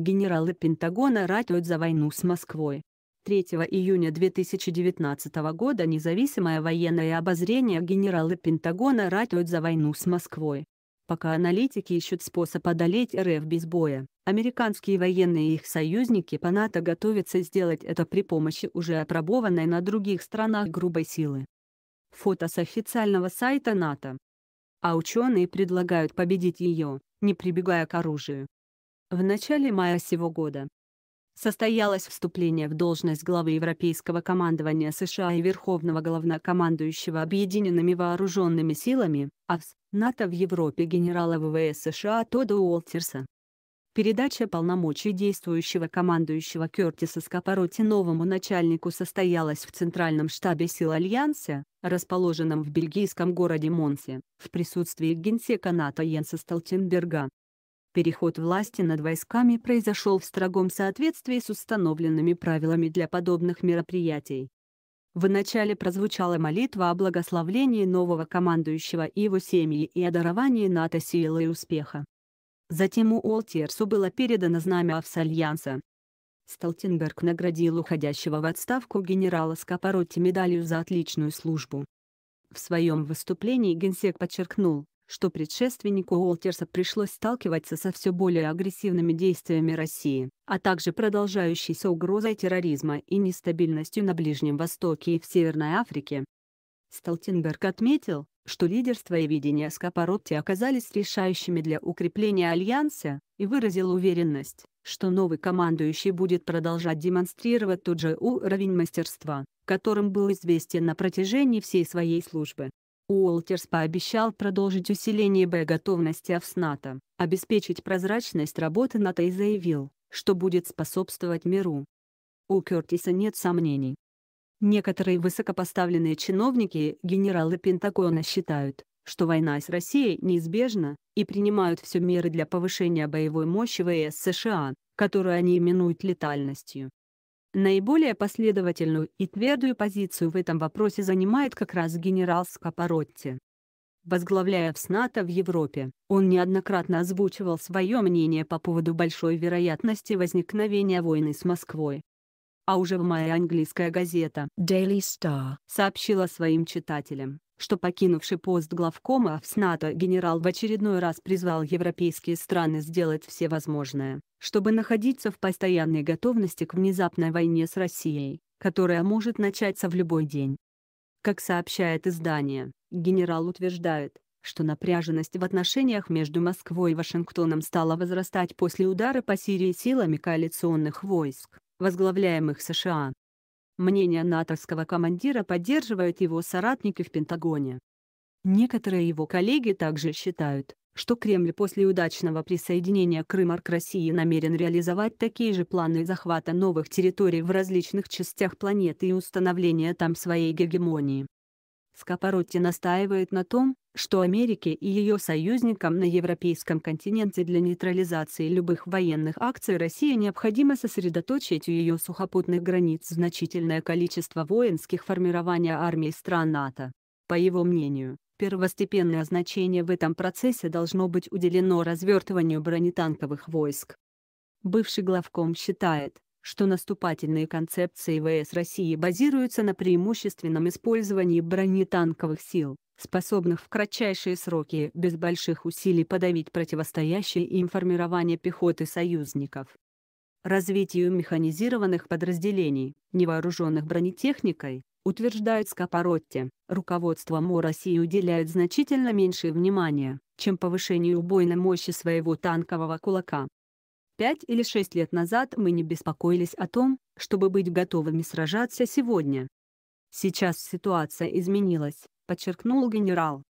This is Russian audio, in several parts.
Генералы Пентагона ратуют за войну с Москвой. 3 июня 2019 года независимое военное обозрение генералы Пентагона ратуют за войну с Москвой. Пока аналитики ищут способ одолеть РФ без боя, американские военные и их союзники по НАТО готовятся сделать это при помощи уже опробованной на других странах грубой силы. Фото с официального сайта НАТО. А ученые предлагают победить ее, не прибегая к оружию. В начале мая сего года состоялось вступление в должность главы Европейского командования США и Верховного главнокомандующего Объединенными Вооруженными Силами, АВС, НАТО в Европе генерала ВВС США Тодда Уолтерса. Передача полномочий действующего командующего Кертиса Скопороти новому начальнику состоялась в Центральном штабе сил Альянса, расположенном в бельгийском городе Монсе, в присутствии генсека НАТО Йенса Столтенберга, Переход власти над войсками произошел в строгом соответствии с установленными правилами для подобных мероприятий. Вначале прозвучала молитва о благословлении нового командующего и его семьи и о даровании НАТО силы и успеха. Затем Уолтерсу было передано знамя Авсальянса. Столтенберг наградил уходящего в отставку генерала Скапоротти медалью за отличную службу. В своем выступлении генсек подчеркнул, что предшественнику Уолтерса пришлось сталкиваться со все более агрессивными действиями России, а также продолжающейся угрозой терроризма и нестабильностью на Ближнем Востоке и в Северной Африке. Столтенберг отметил, что лидерство и видение Скопоротти оказались решающими для укрепления Альянса, и выразил уверенность, что новый командующий будет продолжать демонстрировать тот же уровень мастерства, которым был известен на протяжении всей своей службы. Уолтерс пообещал продолжить усиление боеготовности Авсната, обеспечить прозрачность работы НАТО и заявил, что будет способствовать миру. У Кертиса нет сомнений. Некоторые высокопоставленные чиновники и генералы Пентагона считают, что война с Россией неизбежна, и принимают все меры для повышения боевой мощи ВС США, которую они именуют летальностью. Наиболее последовательную и твердую позицию в этом вопросе занимает как раз генерал Скапоротти. Возглавляя ВСНАТО в Европе, он неоднократно озвучивал свое мнение по поводу большой вероятности возникновения войны с Москвой. А уже в мае английская газета Daily Star сообщила своим читателям, что покинувший пост главкома в НАТО генерал в очередной раз призвал европейские страны сделать все возможное, чтобы находиться в постоянной готовности к внезапной войне с Россией, которая может начаться в любой день. Как сообщает издание, генерал утверждает, что напряженность в отношениях между Москвой и Вашингтоном стала возрастать после удара по Сирии силами коалиционных войск, возглавляемых США, Мнение натовского командира поддерживают его соратники в Пентагоне. Некоторые его коллеги также считают, что Кремль после удачного присоединения Крыма к России намерен реализовать такие же планы захвата новых территорий в различных частях планеты и установления там своей гегемонии. Скопоротти настаивает на том, что Америке и ее союзникам на европейском континенте для нейтрализации любых военных акций Россия необходимо сосредоточить у ее сухопутных границ значительное количество воинских формирований армий стран НАТО. По его мнению, первостепенное значение в этом процессе должно быть уделено развертыванию бронетанковых войск. Бывший главком считает, что наступательные концепции ВС России базируются на преимущественном использовании бронетанковых сил, способных в кратчайшие сроки без больших усилий подавить противостоящее им формирование пехоты союзников. Развитию механизированных подразделений, невооруженных бронетехникой, утверждают Скопоротти, руководство России уделяет значительно меньшее внимания, чем повышению убойной мощи своего танкового кулака. Пять или шесть лет назад мы не беспокоились о том, чтобы быть готовыми сражаться сегодня. Сейчас ситуация изменилась подчеркнул генерал.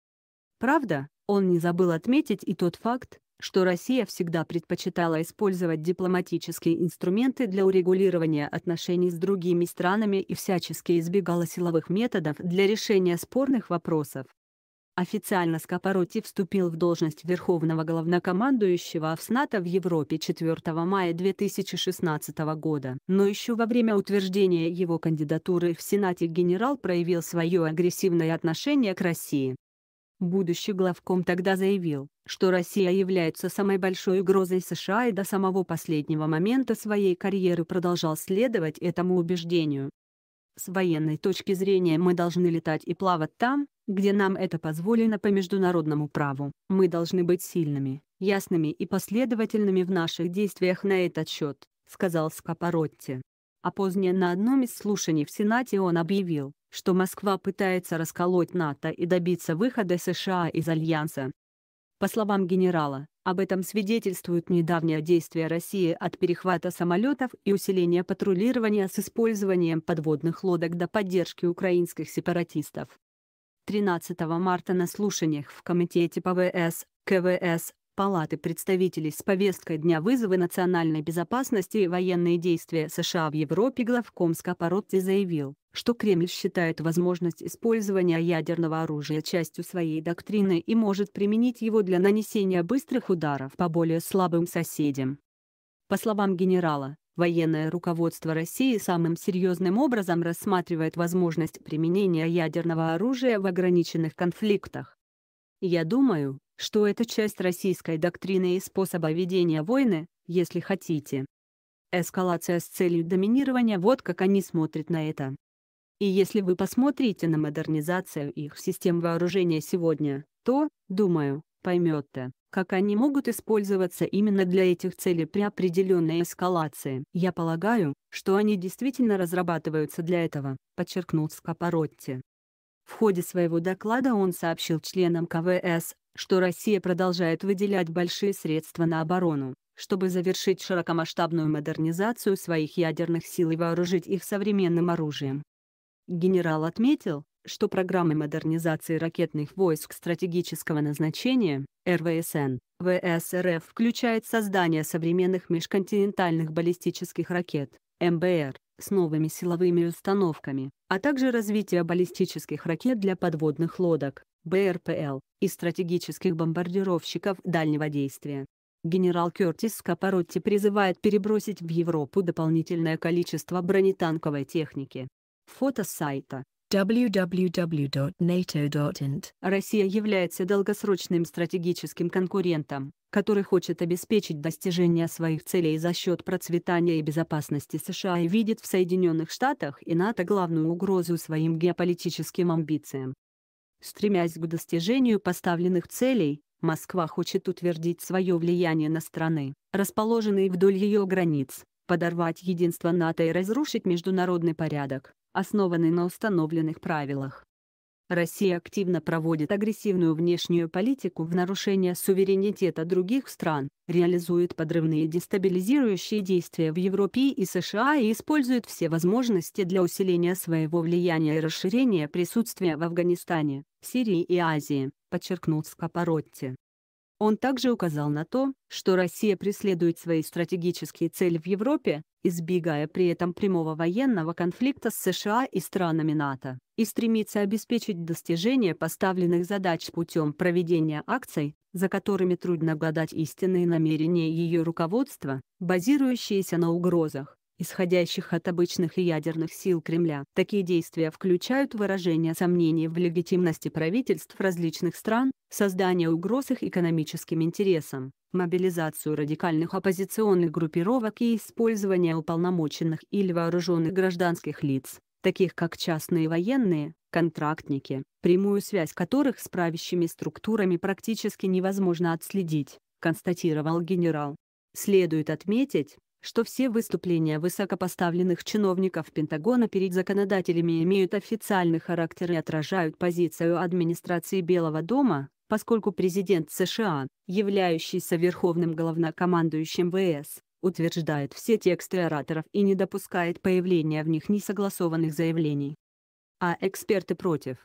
Правда, он не забыл отметить и тот факт, что Россия всегда предпочитала использовать дипломатические инструменты для урегулирования отношений с другими странами и всячески избегала силовых методов для решения спорных вопросов. Официально Скопороти вступил в должность верховного главнокомандующего Афсната в Европе 4 мая 2016 года, но еще во время утверждения его кандидатуры в Сенате генерал проявил свое агрессивное отношение к России. Будущий главком тогда заявил, что Россия является самой большой угрозой США и до самого последнего момента своей карьеры продолжал следовать этому убеждению. С военной точки зрения мы должны летать и плавать там, где нам это позволено по международному праву. Мы должны быть сильными, ясными и последовательными в наших действиях на этот счет, сказал Скапоротти. А позднее на одном из слушаний в Сенате он объявил, что Москва пытается расколоть НАТО и добиться выхода США из Альянса. По словам генерала, об этом свидетельствуют недавние действия России от перехвата самолетов и усиления патрулирования с использованием подводных лодок до поддержки украинских сепаратистов. 13 марта на слушаниях в Комитете ПВС, КВС, Палаты представителей с повесткой Дня вызовы национальной безопасности и военные действия США в Европе главком Скопородцы заявил, что Кремль считает возможность использования ядерного оружия частью своей доктрины и может применить его для нанесения быстрых ударов по более слабым соседям. По словам генерала, военное руководство России самым серьезным образом рассматривает возможность применения ядерного оружия в ограниченных конфликтах. Я думаю, что это часть российской доктрины и способа ведения войны, если хотите. Эскалация с целью доминирования – вот как они смотрят на это. И если вы посмотрите на модернизацию их систем вооружения сегодня, то, думаю, поймете, как они могут использоваться именно для этих целей при определенной эскалации. Я полагаю, что они действительно разрабатываются для этого, подчеркнул Скапоротти. В ходе своего доклада он сообщил членам КВС, что Россия продолжает выделять большие средства на оборону, чтобы завершить широкомасштабную модернизацию своих ядерных сил и вооружить их современным оружием. Генерал отметил, что программы модернизации ракетных войск стратегического назначения, РВСН, ВСРФ включает создание современных межконтинентальных баллистических ракет, МБР, с новыми силовыми установками, а также развитие баллистических ракет для подводных лодок, БРПЛ, и стратегических бомбардировщиков дальнего действия. Генерал Кертис Скапоротти призывает перебросить в Европу дополнительное количество бронетанковой техники, Фото сайта www.nato.int Россия является долгосрочным стратегическим конкурентом, который хочет обеспечить достижение своих целей за счет процветания и безопасности США и видит в Соединенных Штатах и НАТО главную угрозу своим геополитическим амбициям. Стремясь к достижению поставленных целей, Москва хочет утвердить свое влияние на страны, расположенные вдоль ее границ, подорвать единство НАТО и разрушить международный порядок основанный на установленных правилах. Россия активно проводит агрессивную внешнюю политику в нарушение суверенитета других стран, реализует подрывные дестабилизирующие действия в Европе и США и использует все возможности для усиления своего влияния и расширения присутствия в Афганистане, Сирии и Азии, подчеркнул Скапоротти. Он также указал на то, что Россия преследует свои стратегические цели в Европе, избегая при этом прямого военного конфликта с США и странами НАТО, и стремится обеспечить достижение поставленных задач путем проведения акций, за которыми трудно гадать истинные намерения ее руководства, базирующиеся на угрозах, исходящих от обычных и ядерных сил Кремля. Такие действия включают выражение сомнений в легитимности правительств различных стран, создание угроз их экономическим интересам, мобилизацию радикальных оппозиционных группировок и использование уполномоченных или вооруженных гражданских лиц, таких как частные военные, контрактники, прямую связь которых с правящими структурами практически невозможно отследить, констатировал генерал. Следует отметить, что все выступления высокопоставленных чиновников Пентагона перед законодателями имеют официальный характер и отражают позицию администрации Белого дома, поскольку президент США, являющийся верховным главнокомандующим ВС, утверждает все тексты ораторов и не допускает появления в них несогласованных заявлений. А эксперты против.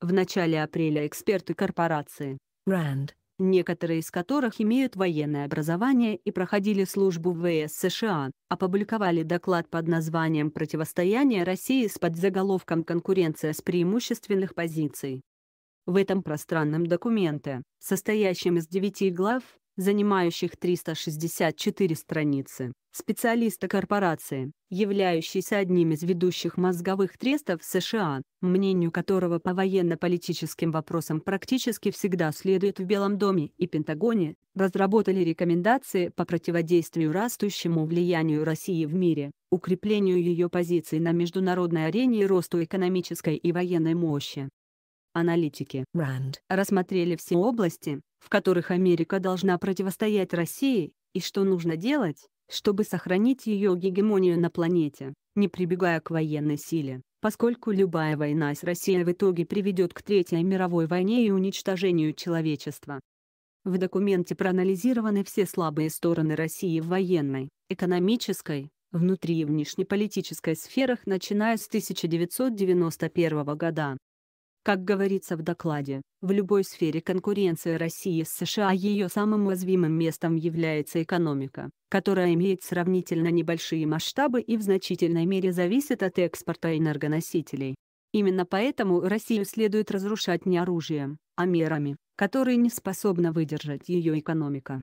В начале апреля эксперты корпорации Rand некоторые из которых имеют военное образование и проходили службу в ВС США, опубликовали доклад под названием «Противостояние России» с подзаголовком «Конкуренция с преимущественных позиций». В этом пространном документе, состоящем из девяти глав, занимающих 364 страницы, специалисты корпорации, являющийся одним из ведущих мозговых трестов США, мнению которого по военно-политическим вопросам практически всегда следует в Белом доме и Пентагоне, разработали рекомендации по противодействию растущему влиянию России в мире, укреплению ее позиций на международной арене и росту экономической и военной мощи аналитики Rand рассмотрели все области, в которых Америка должна противостоять России, и что нужно делать, чтобы сохранить ее гегемонию на планете, не прибегая к военной силе, поскольку любая война с Россией в итоге приведет к Третьей мировой войне и уничтожению человечества. В документе проанализированы все слабые стороны России в военной, экономической, внутри и внешнеполитической сферах начиная с 1991 года. Как говорится в докладе, в любой сфере конкуренции России с США ее самым уязвимым местом является экономика, которая имеет сравнительно небольшие масштабы и в значительной мере зависит от экспорта энергоносителей. Именно поэтому Россию следует разрушать не оружием, а мерами, которые не способна выдержать ее экономика.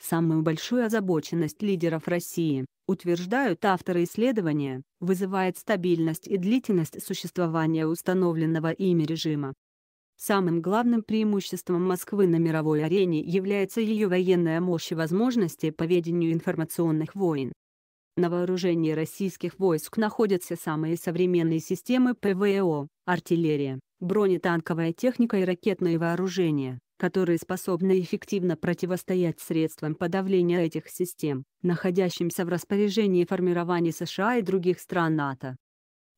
Самую большую озабоченность лидеров России, утверждают авторы исследования, вызывает стабильность и длительность существования установленного ими режима. Самым главным преимуществом Москвы на мировой арене является ее военная мощь и возможности по ведению информационных войн. На вооружении российских войск находятся самые современные системы ПВО, артиллерия, бронетанковая техника и ракетное вооружение которые способны эффективно противостоять средствам подавления этих систем, находящимся в распоряжении формирования США и других стран НАТО.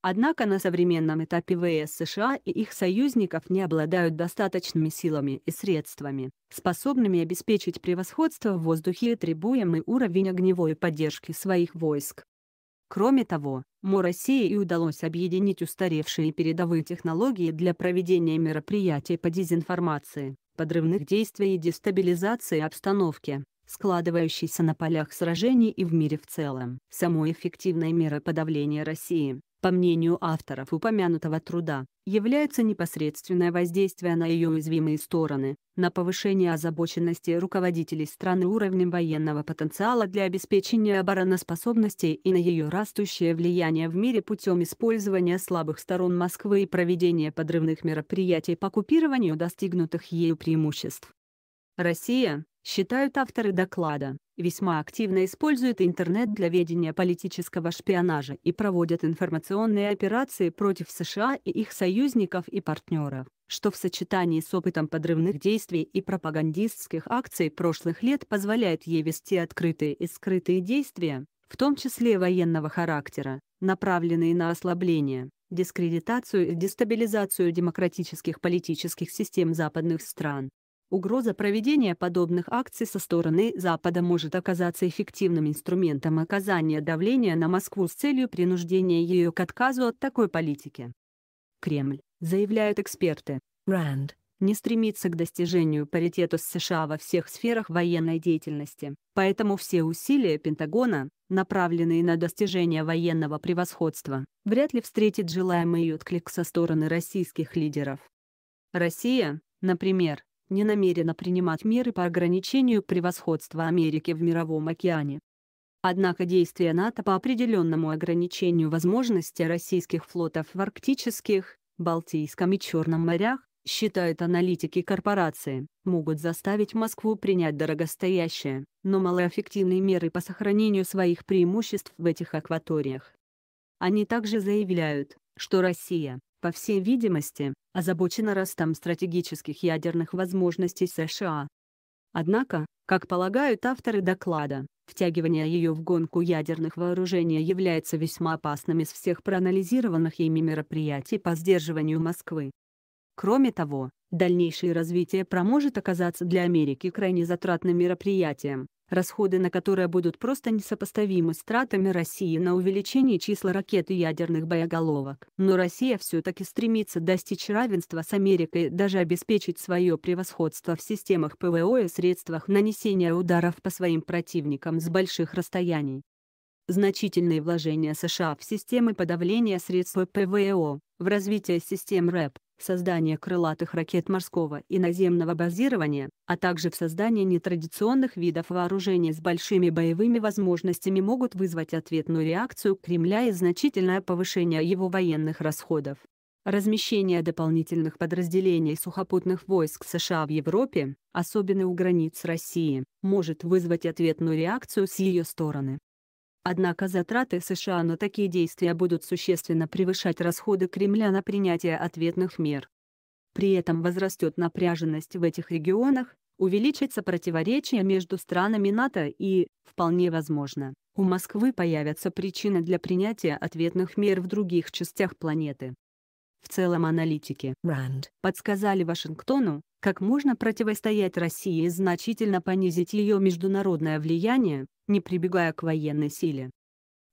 Однако на современном этапе ВС США и их союзников не обладают достаточными силами и средствами, способными обеспечить превосходство в воздухе и требуемый уровень огневой поддержки своих войск. Кроме того, МО России и удалось объединить устаревшие передовые технологии для проведения мероприятий по дезинформации, подрывных действий и дестабилизации обстановки, складывающейся на полях сражений и в мире в целом. самой эффективной мерой подавления России, по мнению авторов упомянутого труда, является непосредственное воздействие на ее уязвимые стороны, на повышение озабоченности руководителей страны уровнем военного потенциала для обеспечения обороноспособности и на ее растущее влияние в мире путем использования слабых сторон Москвы и проведения подрывных мероприятий по купированию достигнутых ею преимуществ. Россия, считают авторы доклада, весьма активно использует интернет для ведения политического шпионажа и проводят информационные операции против США и их союзников и партнеров, что в сочетании с опытом подрывных действий и пропагандистских акций прошлых лет позволяет ей вести открытые и скрытые действия, в том числе военного характера, направленные на ослабление, дискредитацию и дестабилизацию демократических политических систем западных стран, Угроза проведения подобных акций со стороны Запада может оказаться эффективным инструментом оказания давления на Москву с целью принуждения ее к отказу от такой политики. Кремль, заявляют эксперты, Ранд, не стремится к достижению паритета с США во всех сферах военной деятельности, поэтому все усилия Пентагона, направленные на достижение военного превосходства, вряд ли встретит желаемый отклик со стороны российских лидеров. Россия, например, не намерена принимать меры по ограничению превосходства Америки в Мировом океане. Однако действия НАТО по определенному ограничению возможности российских флотов в арктических, Балтийском и Черном морях, считают аналитики корпорации, могут заставить Москву принять дорогостоящие, но малоэффективные меры по сохранению своих преимуществ в этих акваториях. Они также заявляют, что Россия, по всей видимости, озабочена ростом стратегических ядерных возможностей США. Однако, как полагают авторы доклада, втягивание ее в гонку ядерных вооружений является весьма опасным из всех проанализированных ими мероприятий по сдерживанию Москвы. Кроме того, дальнейшее развитие ПРО может оказаться для Америки крайне затратным мероприятием, расходы на которые будут просто несопоставимы с тратами России на увеличение числа ракет и ядерных боеголовок. Но Россия все-таки стремится достичь равенства с Америкой даже обеспечить свое превосходство в системах ПВО и средствах нанесения ударов по своим противникам с больших расстояний. Значительные вложения США в системы подавления средств ПВО, в развитие систем РЭП, создание крылатых ракет морского и наземного базирования, а также в создании нетрадиционных видов вооружения с большими боевыми возможностями могут вызвать ответную реакцию Кремля и значительное повышение его военных расходов. Размещение дополнительных подразделений сухопутных войск США в Европе, особенно у границ России, может вызвать ответную реакцию с ее стороны. Однако затраты США на такие действия будут существенно превышать расходы Кремля на принятие ответных мер. При этом возрастет напряженность в этих регионах, увеличится противоречие между странами НАТО и, вполне возможно, у Москвы появятся причины для принятия ответных мер в других частях планеты. В целом аналитики Ранд подсказали Вашингтону, как можно противостоять России и значительно понизить ее международное влияние, не прибегая к военной силе.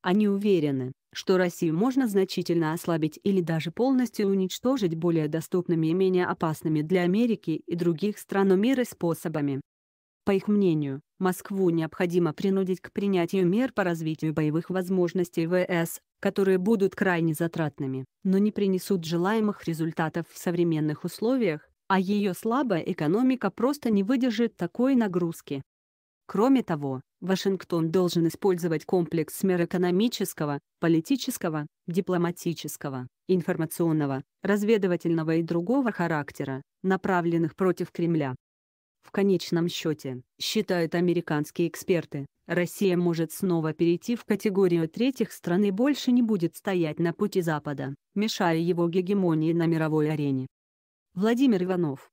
Они уверены, что Россию можно значительно ослабить или даже полностью уничтожить более доступными и менее опасными для Америки и других стран мира способами. По их мнению, Москву необходимо принудить к принятию мер по развитию боевых возможностей ВС, которые будут крайне затратными, но не принесут желаемых результатов в современных условиях, а ее слабая экономика просто не выдержит такой нагрузки. Кроме того, Вашингтон должен использовать комплекс мер экономического, политического, дипломатического, информационного, разведывательного и другого характера, направленных против Кремля. В конечном счете, считают американские эксперты, Россия может снова перейти в категорию третьих стран и больше не будет стоять на пути Запада, мешая его гегемонии на мировой арене. Владимир Иванов.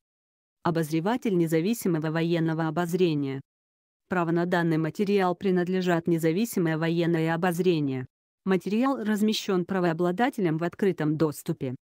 Обозреватель независимого военного обозрения. Право на данный материал принадлежат независимое военное обозрение. Материал размещен правообладателем в открытом доступе.